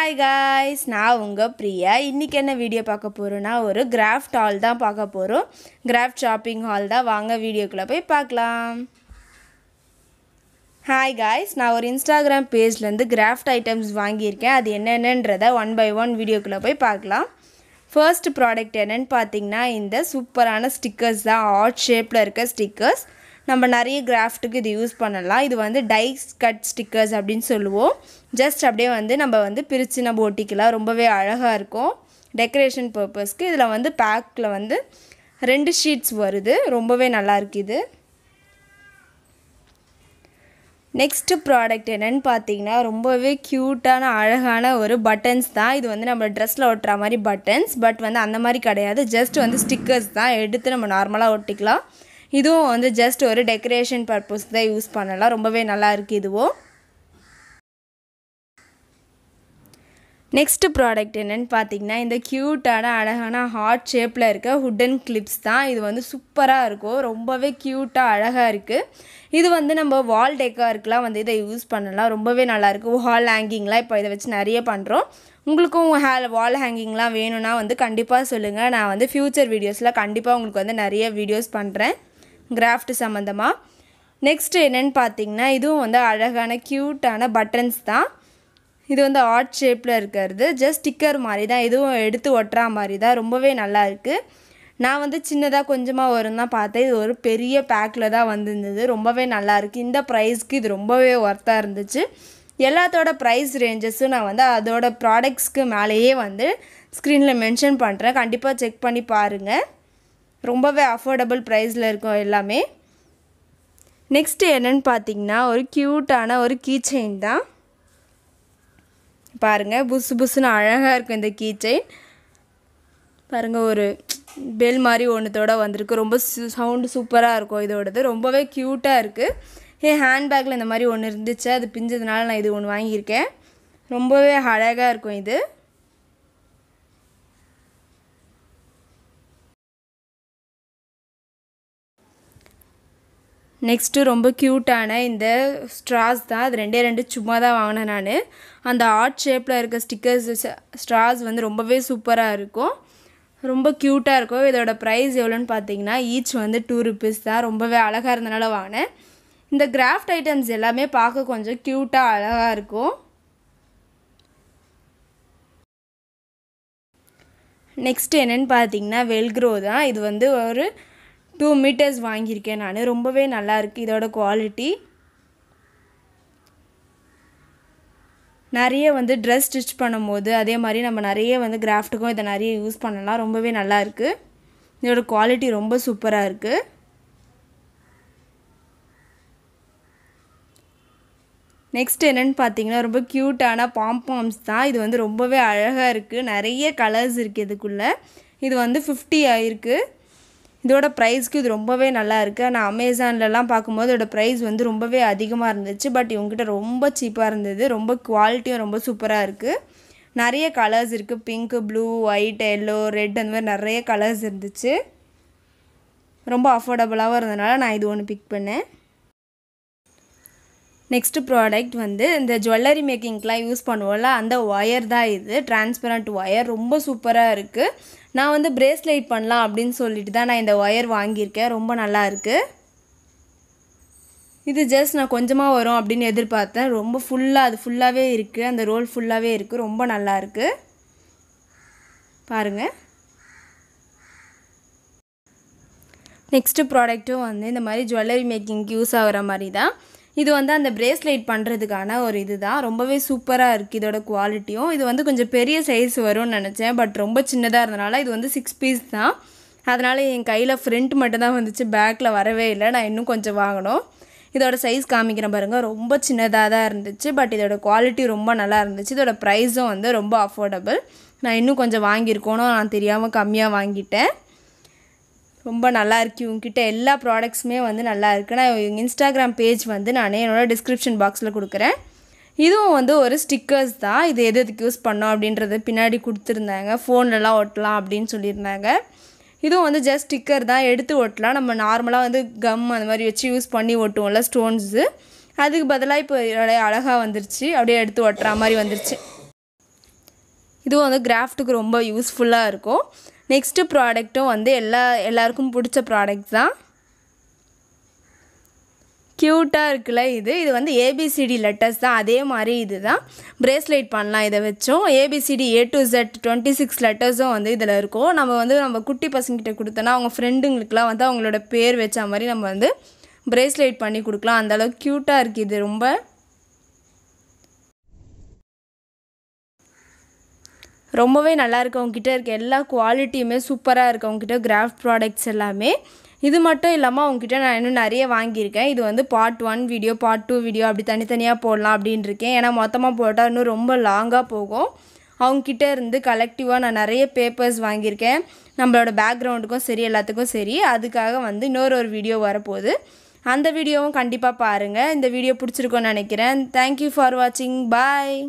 hi guys நான் உங்கள் பிரியா இன்றைக்கி என்ன வீடியோ பார்க்க போகிறோன்னா ஒரு கிராஃப்ட் ஹால் தான் பார்க்க போகிறோம் கிராஃப்ட் ஷாப்பிங் ஹால் தான் வாங்க வீடியோக்குள்ளே போய் பார்க்கலாம் ஹாய் காய்ஸ் நான் ஒரு இன்ஸ்டாகிராம் பேஜ்லேருந்து கிராஃப்ட் ஐட்டம்ஸ் வாங்கியிருக்கேன் அது என்னென்னன்றதை ஒன் பை ஒன் வீடியோக்குள்ளே போய் பார்க்கலாம் ஃபர்ஸ்ட் ப்ராடக்ட் என்னென்னு பார்த்தீங்கன்னா இந்த சூப்பரான ஸ்டிக்கர்ஸ் தான் ஆட் ஷேப்பில் இருக்க ஸ்டிக்கர்ஸ் நம்ம நிறைய கிராஃப்ட்டுக்கு இது யூஸ் பண்ணலாம் இது வந்து டைஸ் கட் ஸ்டிக்கர்ஸ் அப்படின்னு சொல்லுவோம் ஜஸ்ட் அப்படியே வந்து நம்ம வந்து பிரித்து நம்ம ஒட்டிக்கலாம் ரொம்பவே அழகாக இருக்கும் டெக்கரேஷன் பர்பஸ்க்கு இதில் வந்து பேக்கில் வந்து ரெண்டு ஷீட்ஸ் வருது ரொம்பவே நல்லா இருக்குது நெக்ஸ்ட்டு ப்ராடக்ட் என்னென்னு பார்த்தீங்கன்னா ரொம்பவே க்யூட்டான அழகான ஒரு பட்டன்ஸ் தான் இது வந்து நம்ம ட்ரெஸ்ஸில் ஒட்டுற மாதிரி பட்டன்ஸ் பட் வந்து அந்த மாதிரி கிடையாது ஜஸ்ட் வந்து ஸ்டிக்கர்ஸ் தான் எடுத்து நம்ம நார்மலாக ஒட்டிக்கலாம் இதுவும் வந்து ஜஸ்ட் ஒரு டெக்கரேஷன் பர்பஸ் தான் யூஸ் பண்ணலாம் ரொம்பவே நல்லா இருக்குது இதுவும் நெக்ஸ்ட் ப்ராடக்ட் என்னென்னு பார்த்தீங்கன்னா இந்த க்யூட்டான அழகான ஹார்ட் ஷேப்பில் இருக்க ஹுட்டன் கிளிப்ஸ் தான் இது வந்து சூப்பராக இருக்கும் ரொம்பவே க்யூட்டாக அழகாக இருக்குது இது வந்து நம்ம வால் டெக்கார்க்கெலாம் வந்து இதை யூஸ் பண்ணலாம் ரொம்பவே நல்லாயிருக்கு ஹால் ஹேங்கிங்லாம் இப்போ இதை வச்சு நிறைய பண்ணுறோம் உங்களுக்கும் ஹேல் வால் ஹேங்கிங்லாம் வேணும்னா வந்து கண்டிப்பாக சொல்லுங்கள் நான் வந்து ஃப்யூச்சர் வீடியோஸில் கண்டிப்பாக உங்களுக்கு வந்து நிறைய வீடியோஸ் பண்ணுறேன் கிராஃப்ட் சம்மந்தமாக நெக்ஸ்ட்டு என்னென்னு பார்த்தீங்கன்னா இதுவும் வந்து அழகான க்யூட்டான பட்டன்ஸ் தான் இது வந்து ஆர்ட் ஷேப்பில் இருக்கிறது ஜஸ்ட் ஸ்டிக்கர் மாதிரி தான் இதுவும் எடுத்து ஒட்டுறா மாதிரி தான் ரொம்பவே நல்லா இருக்குது நான் வந்து சின்னதாக கொஞ்சமாக வரும் தான் பார்த்தேன் இது ஒரு பெரிய பேக்கில் தான் வந்திருந்தது ரொம்பவே நல்லாயிருக்கு இந்த ப்ரைஸ்க்கு இது ரொம்பவே ஒர்த்தாக இருந்துச்சு எல்லாத்தோட ப்ரைஸ் ரேஞ்சஸும் நான் வந்து அதோடய ப்ராடக்ட்ஸ்க்கு மேலேயே வந்து ஸ்க்ரீனில் மென்ஷன் பண்ணுறேன் கண்டிப்பாக செக் பண்ணி பாருங்கள் ரொம்பவே அஃபோர்டபுள் ப்ரைஸில் இருக்கும் எல்லாமே நெக்ஸ்ட்டு என்னென்னு பார்த்தீங்கன்னா ஒரு க்யூட்டான ஒரு கீ செயின் தான் பாருங்கள் புசு புசுன்னு அழகாக இருக்கும் இந்த கீ செயின் பாருங்கள் ஒரு பெல் மாதிரி ஒன்றுத்தோட வந்திருக்கு ரொம்ப சவுண்டு சூப்பராக இருக்கும் இதோடது ரொம்பவே க்யூட்டாக இருக்குது ஏ ஹேண்ட்பேக்கில் இந்த மாதிரி ஒன்று இருந்துச்சு அது பிஞ்சதுனால நான் இது ஒன்று வாங்கியிருக்கேன் ரொம்பவே அழகாக இருக்கும் இது நெக்ஸ்ட்டு ரொம்ப க்யூட்டான இந்த ஸ்ட்ராஸ் தான் அது ரெண்டே ரெண்டு சும்மா தான் வாங்கினேன் நான் அந்த ஆர்ட் ஷேப்பில் இருக்க ஸ்டிக்கர்ஸ் ஸ்ட்ராஸ் வந்து ரொம்பவே சூப்பராக இருக்கும் ரொம்ப க்யூட்டாக இருக்கும் இதோட ப்ரைஸ் எவ்வளோன்னு பார்த்தீங்கன்னா ஈச் வந்து டூ ருபீஸ் தான் ரொம்பவே அழகாக இருந்தனால வாங்கினேன் இந்த கிராஃப்ட் ஐட்டம்ஸ் எல்லாமே பார்க்க கொஞ்சம் க்யூட்டாக அழகாக இருக்கும் நெக்ஸ்ட் என்னென்னு பார்த்தீங்கன்னா வெல்க்ரோ தான் இது வந்து ஒரு டூ மீட்டர்ஸ் வாங்கியிருக்கேன் நான் ரொம்பவே நல்லாயிருக்கு இதோட குவாலிட்டி நிறைய வந்து ட்ரெஸ் ஸ்டிச் பண்ணும்போது அதே மாதிரி நம்ம நிறைய வந்து கிராஃப்ட்டுக்கும் இதை நிறைய யூஸ் பண்ணலாம் ரொம்பவே நல்லா இருக்குது இதோட குவாலிட்டி ரொம்ப சூப்பராக இருக்குது நெக்ஸ்ட் என்னென்னு பார்த்தீங்கன்னா ரொம்ப க்யூட்டான பாம்பாம்ஸ் தான் இது வந்து ரொம்பவே அழகாக இருக்குது நிறைய கலர்ஸ் இருக்குது இதுக்குள்ளே இது வந்து ஃபிஃப்டி ஆயிருக்கு இதோட ப்ரைஸ்க்கு இது ரொம்பவே நல்லா இருக்குது நான் அமேசான்லலாம் பார்க்கும்போது இதோட ப்ரைஸ் வந்து ரொம்பவே அதிகமாக இருந்துச்சு பட் இவங்ககிட்ட ரொம்ப சீப்பாக இருந்தது ரொம்ப குவாலிட்டியும் ரொம்ப சூப்பராக இருக்குது நிறைய கலர்ஸ் இருக்குது pink blue white yellow red அந்த மாதிரி நிறைய கலர்ஸ் இருந்துச்சு ரொம்ப அஃபோர்டபுளாகவும் இருந்ததுனால நான் இது ஒன்று பிக் பண்ணேன் நெக்ஸ்ட் ப்ராடக்ட் வந்து இந்த ஜுவல்லரி மேக்கிங்க்கெலாம் யூஸ் பண்ணுவோம்ல அந்த ஒயர் தான் இது டிரான்ஸ்பரண்ட் ஒயர் ரொம்ப சூப்பராக இருக்குது நான் வந்து பிரேஸ்லைட் பண்ணலாம் அப்படின்னு சொல்லிட்டு தான் நான் இந்த ஒயர் வாங்கியிருக்கேன் ரொம்ப நல்லா இருக்குது இது ஜஸ்ட் நான் கொஞ்சமாக வரும் அப்படின்னு எதிர்பார்த்தேன் ரொம்ப ஃபுல்லாக அது ஃபுல்லாகவே இருக்குது அந்த ரோல் ஃபுல்லாகவே இருக்குது ரொம்ப நல்லா இருக்குது பாருங்கள் நெக்ஸ்ட்டு ப்ராடக்ட்டும் வந்து இந்த மாதிரி ஜுவல்லரி மேக்கிங்க்கு யூஸ் ஆகிற மாதிரி தான் இது வந்து அந்த பிரேஸ்லைட் பண்ணுறதுக்கான ஒரு இது தான் ரொம்பவே சூப்பராக இருக்குது இதோட குவாலிட்டியும் இது வந்து கொஞ்சம் பெரிய சைஸ் வரும்னு நினச்சேன் பட் ரொம்ப சின்னதாக இருந்தனால இது வந்து சிக்ஸ் பீஸ் தான் அதனால் என் கையில் ஃப்ரண்ட் மட்டும்தான் வந்துச்சு பேக்கில் வரவே இல்லை நான் இன்னும் கொஞ்சம் வாங்கணும் இதோட சைஸ் காமிக்கிறேன் பாருங்கள் ரொம்ப சின்னதாக தான் இருந்துச்சு பட் இதோட குவாலிட்டி ரொம்ப நல்லா இருந்துச்சு இதோட ப்ரைஸும் வந்து ரொம்ப அஃபோர்டபுள் நான் இன்னும் கொஞ்சம் வாங்கியிருக்கோனோ நான் தெரியாமல் கம்மியாக வாங்கிட்டேன் ரொம்ப நல்லா இருக்குது இவங்ககிட்ட எல்லா ப்ராடக்ட்ஸுமே வந்து நல்லா இருக்குது நான் இன்ஸ்டாகிராம் பேஜ் வந்து நான் என்னோடய டிஸ்கிரிப்ஷன் பாக்ஸில் கொடுக்குறேன் இதுவும் வந்து ஒரு ஸ்டிக்கர்ஸ் தான் இது எது எதுக்கு யூஸ் பண்ணோம் அப்படின்றது பின்னாடி கொடுத்துருந்தாங்க ஃபோன்லலாம் ஒட்டலாம் அப்படின்னு சொல்லியிருந்தாங்க இதுவும் வந்து ஜஸ்ட் ஸ்டிக்கர் தான் எடுத்து ஒட்டலாம் நம்ம நார்மலாக வந்து கம் அந்த மாதிரி வச்சு யூஸ் பண்ணி ஒட்டுவோம்ல ஸ்டோன்ஸு அதுக்கு பதிலாக இப்போ அழகாக வந்துருச்சு அப்படியே எடுத்து ஒட்டுற மாதிரி வந்துருச்சு இதுவும் வந்து கிராஃப்ட்டுக்கு ரொம்ப யூஸ்ஃபுல்லாக இருக்கும் நெக்ஸ்ட்டு ப்ராடக்ட்டும் வந்து எல்லா எல்லாருக்கும் பிடிச்ச ப்ராடக்ட் தான் க்யூட்டாக இருக்குல்ல இது இது வந்து ஏபிசிடி லெட்டர்ஸ் தான் அதே மாதிரி இது தான் ப்ரேஸ்லெட் பண்ணலாம் இதை வச்சும் A B C D A to Z twenty six லெட்டர்ஸும் வந்து இதில் இருக்கும் நம்ம வந்து நம்ம குட்டி பசங்கிட்ட கொடுத்தோன்னா அவங்க ஃப்ரெண்டுங்களுக்குலாம் வந்து அவங்களோட பேர் வச்ச மாதிரி நம்ம வந்து ப்ரேஸ்லைட் பண்ணி கொடுக்கலாம் அந்தளவுக்கு க்யூட்டாக இருக்குது இது ரொம்ப ரொம்பவே நல்லா நல்லாயிருக்கு அவங்கக்கிட்ட இருக்க எல்லா குவாலிட்டியுமே சூப்பராக இருக்குது அவங்கக்கிட்ட கிராஃப்ட் ப்ராடக்ட்ஸ் எல்லாமே இது மட்டும் இல்லாமல் அவங்கக்கிட்ட நான் இன்னும் நிறைய வாங்கியிருக்கேன் இது வந்து part one video part two video அப்படி தனித்தனியாக போடலாம் அப்படின்னு இருக்கேன் ஏன்னா மொத்தமாக போட்டால் இன்னும் ரொம்ப லாங்காக போகும் கிட்டே இருந்து கலெக்டிவாக நான் நிறைய பேப்பர்ஸ் வாங்கியிருக்கேன் நம்மளோட பேக்ரவுண்டுக்கும் சரி எல்லாத்துக்கும் சரி அதுக்காக வந்து இன்னொரு ஒரு வீடியோ வரப்போகுது அந்த வீடியோவும் கண்டிப்பாக பாருங்கள் இந்த வீடியோ பிடிச்சிருக்கோன்னு நினைக்கிறேன் தேங்க்யூ ஃபார் வாட்சிங் பாய்